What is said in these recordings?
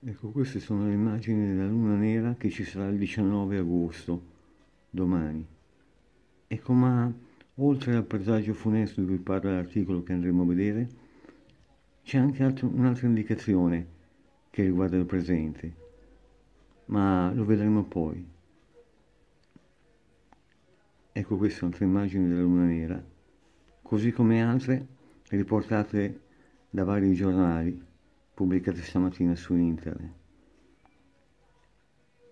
Ecco, queste sono le immagini della luna nera che ci sarà il 19 agosto, domani. Ecco, ma oltre al presagio funesto di cui parla l'articolo che andremo a vedere, c'è anche altro, un'altra indicazione che riguarda il presente, ma lo vedremo poi. Ecco, queste sono altre immagini della luna nera, così come altre riportate da vari giornali pubblicato stamattina su internet.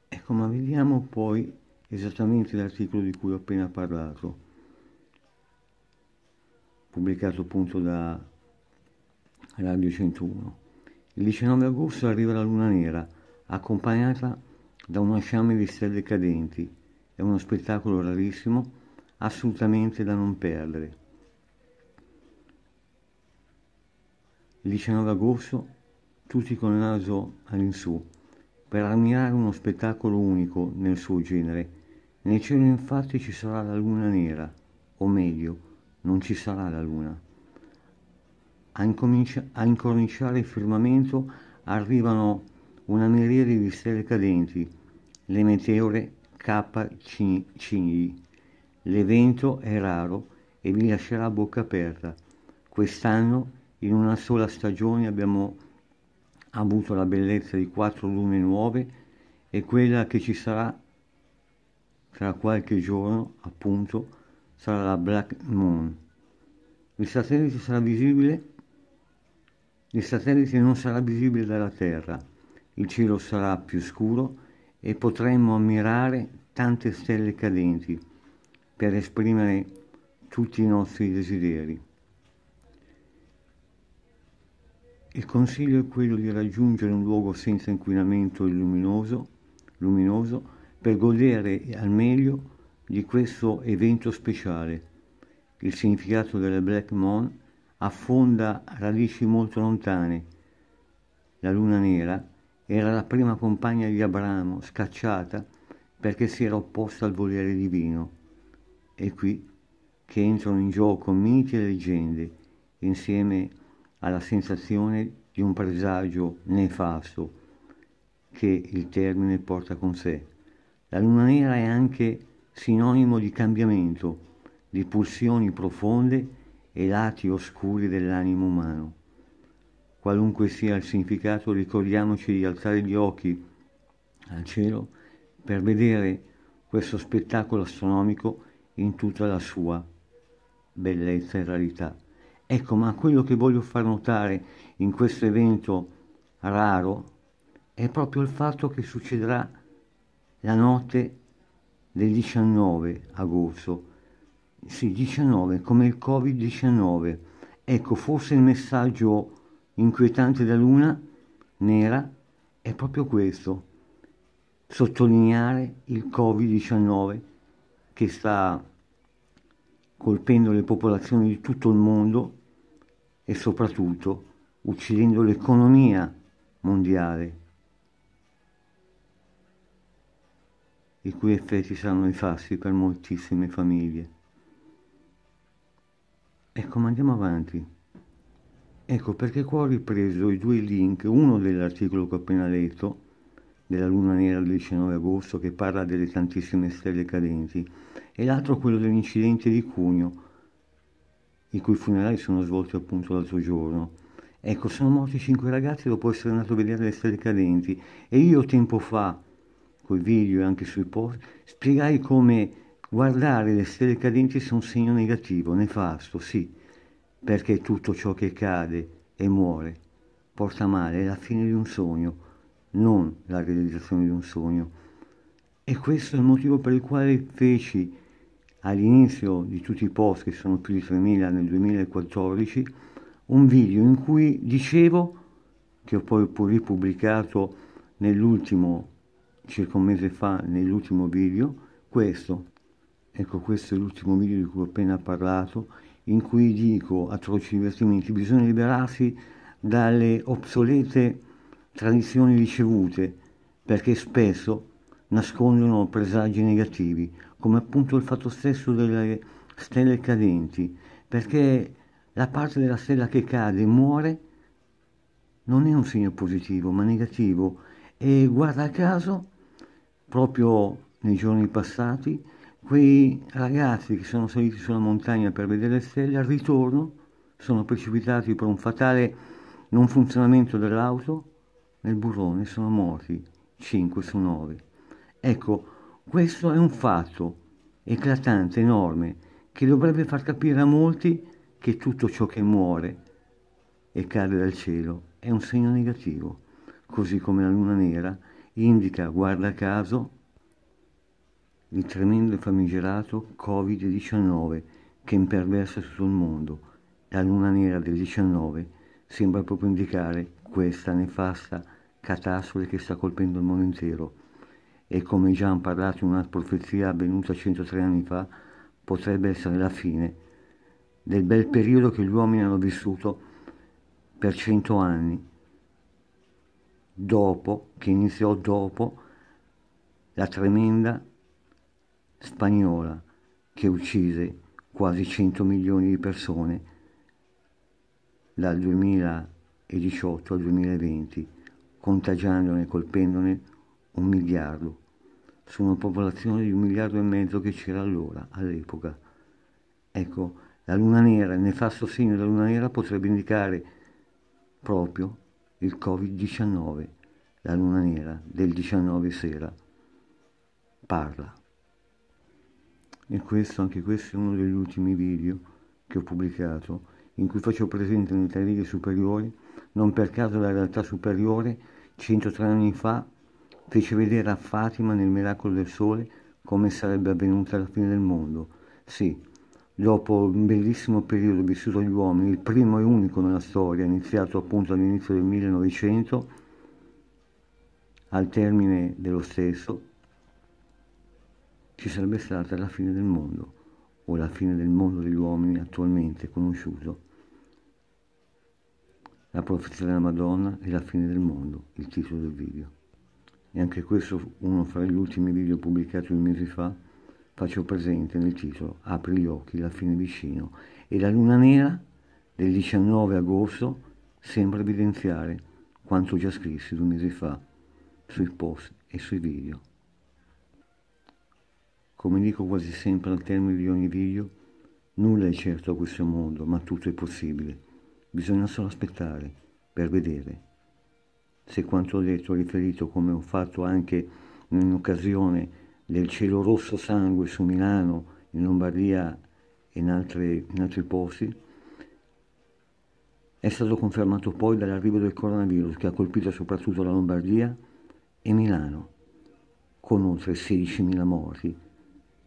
Ecco, ma vediamo poi esattamente l'articolo di cui ho appena parlato, pubblicato appunto da Radio 101. Il 19 agosto arriva la luna nera, accompagnata da uno sciame di stelle cadenti. È uno spettacolo rarissimo, assolutamente da non perdere. Il 19 agosto tutti col naso all'insù, per ammirare uno spettacolo unico nel suo genere. Nel cielo infatti ci sarà la luna nera, o meglio, non ci sarà la luna. A, incominci- a incorniciare il firmamento arrivano una miriade di stelle cadenti, le meteore K Cigni. L'evento è raro e vi lascerà a bocca aperta. Quest'anno in una sola stagione abbiamo ha avuto la bellezza di quattro lune nuove e quella che ci sarà tra qualche giorno, appunto, sarà la Black Moon. Il satellite sarà visibile il satellite non sarà visibile dalla Terra, il cielo sarà più scuro e potremmo ammirare tante stelle cadenti per esprimere tutti i nostri desideri. Il consiglio è quello di raggiungere un luogo senza inquinamento e luminoso, luminoso per godere al meglio di questo evento speciale. Il significato delle Black Moon affonda radici molto lontane. La luna nera era la prima compagna di Abramo, scacciata perché si era opposta al volere divino. È qui che entrano in gioco miti e leggende, insieme a alla sensazione di un presagio nefasto che il termine porta con sé. La luna nera è anche sinonimo di cambiamento, di pulsioni profonde e lati oscuri dell'animo umano. Qualunque sia il significato, ricordiamoci di alzare gli occhi al cielo per vedere questo spettacolo astronomico in tutta la sua bellezza e rarità. Ecco, ma quello che voglio far notare in questo evento raro è proprio il fatto che succederà la notte del 19 agosto. Sì, 19, come il Covid-19. Ecco, forse il messaggio inquietante da luna nera è proprio questo, sottolineare il Covid-19 che sta colpendo le popolazioni di tutto il mondo e soprattutto uccidendo l'economia mondiale, i cui effetti saranno nefasti per moltissime famiglie. Ecco, ma andiamo avanti. Ecco perché qua ho ripreso i due link, uno dell'articolo che ho appena letto, della luna nera del 19 agosto, che parla delle tantissime stelle cadenti, e l'altro quello dell'incidente di Cugno, i cui funerali sono svolti appunto l'altro giorno. Ecco, sono morti cinque ragazzi, dopo essere andato a vedere le stelle cadenti e io tempo fa, coi video e anche sui post, spiegai come guardare le stelle cadenti sia un segno negativo, nefasto, sì, perché tutto ciò che cade e muore porta male, è la fine di un sogno, non la realizzazione di un sogno. E questo è il motivo per il quale feci all'inizio di tutti i post, che sono più di 3.000 nel 2014, un video in cui dicevo, che ho poi ripubblicato nell'ultimo, circa un mese fa, nell'ultimo video, questo. Ecco, questo è l'ultimo video di cui ho appena parlato, in cui dico, atroci divertimenti, bisogna liberarsi dalle obsolete tradizioni ricevute, perché spesso nascondono presagi negativi come appunto il fatto stesso delle stelle cadenti, perché la parte della stella che cade e muore non è un segno positivo ma negativo e guarda caso proprio nei giorni passati quei ragazzi che sono saliti sulla montagna per vedere le stelle al ritorno sono precipitati per un fatale non funzionamento dell'auto nel burrone sono morti 5 su 9 ecco questo è un fatto eclatante, enorme, che dovrebbe far capire a molti che tutto ciò che muore e cade dal cielo è un segno negativo, così come la luna nera indica, guarda caso, il tremendo e famigerato Covid-19 che imperversa tutto il mondo. La luna nera del 19 sembra proprio indicare questa nefasta catastrofe che sta colpendo il mondo intero e come già hanno parlato in una profezia avvenuta 103 anni fa, potrebbe essere la fine del bel periodo che gli uomini hanno vissuto per 100 anni, dopo, che iniziò dopo la tremenda spagnola che uccise quasi 100 milioni di persone dal 2018 al 2020, contagiandone e colpendone un miliardo, su una popolazione di un miliardo e mezzo che c'era allora, all'epoca. Ecco, la luna nera, il nefasto segno della luna nera potrebbe indicare proprio il Covid-19, la luna nera del 19 sera. Parla. E questo, anche questo è uno degli ultimi video che ho pubblicato in cui faccio presente nelle tre righe superiori, non per caso la realtà superiore, 103 anni fa fece vedere a Fatima nel miracolo del sole come sarebbe avvenuta la fine del mondo. Sì, dopo un bellissimo periodo vissuto agli uomini, il primo e unico nella storia, iniziato appunto all'inizio del 1900, al termine dello stesso, ci sarebbe stata la fine del mondo, o la fine del mondo degli uomini attualmente conosciuto. La profezia della Madonna e la fine del mondo, il titolo del video e anche questo uno fra gli ultimi video pubblicati un mese fa, faccio presente nel titolo Apri gli occhi, la fine vicino e la luna nera del 19 agosto sembra evidenziare quanto già scrissi due mesi fa sui post e sui video. Come dico quasi sempre al termine di ogni video, nulla è certo a questo mondo, ma tutto è possibile. Bisogna solo aspettare per vedere se quanto ho detto riferito come ho fatto anche in occasione del cielo rosso sangue su Milano, in Lombardia e in, altre, in altri posti, è stato confermato poi dall'arrivo del coronavirus che ha colpito soprattutto la Lombardia e Milano, con oltre 16.000 morti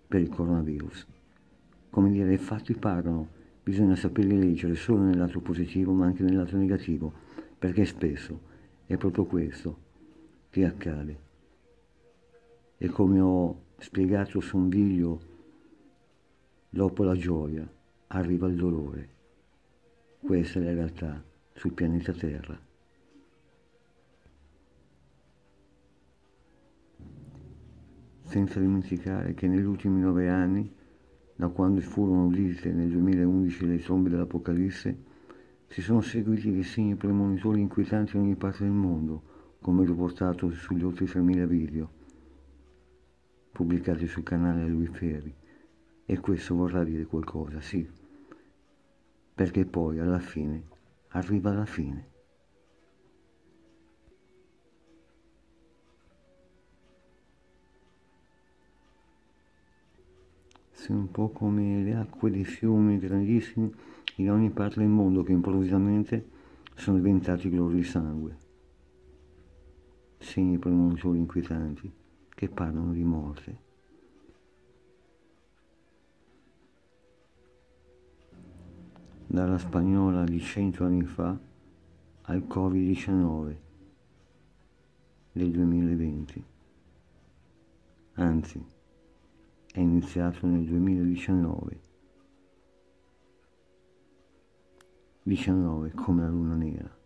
per il coronavirus. Come dire, i fatti parlano, bisogna saperli leggere solo nel lato positivo ma anche nel lato negativo, perché spesso è proprio questo che accade. E come ho spiegato su un video, dopo la gioia arriva il dolore. Questa è la realtà sul pianeta Terra. senza dimenticare che negli ultimi nove anni, da quando furono udite nel 2011 le tombe dell'Apocalisse, si sono seguiti dei segni premonitori inquietanti in ogni parte del mondo, come riportato sugli oltre 3.000 video pubblicati sul canale Lui Ferri. E questo vorrà dire qualcosa, sì, perché poi alla fine arriva la fine. Sei un po' come le acque dei fiumi grandissimi in ogni parte del mondo che improvvisamente sono diventati color di sangue. Segni pronuncioli inquietanti che parlano di morte. Dalla spagnola di cento anni fa al Covid-19 del 2020. Anzi, è iniziato nel 2019 19 come la luna nera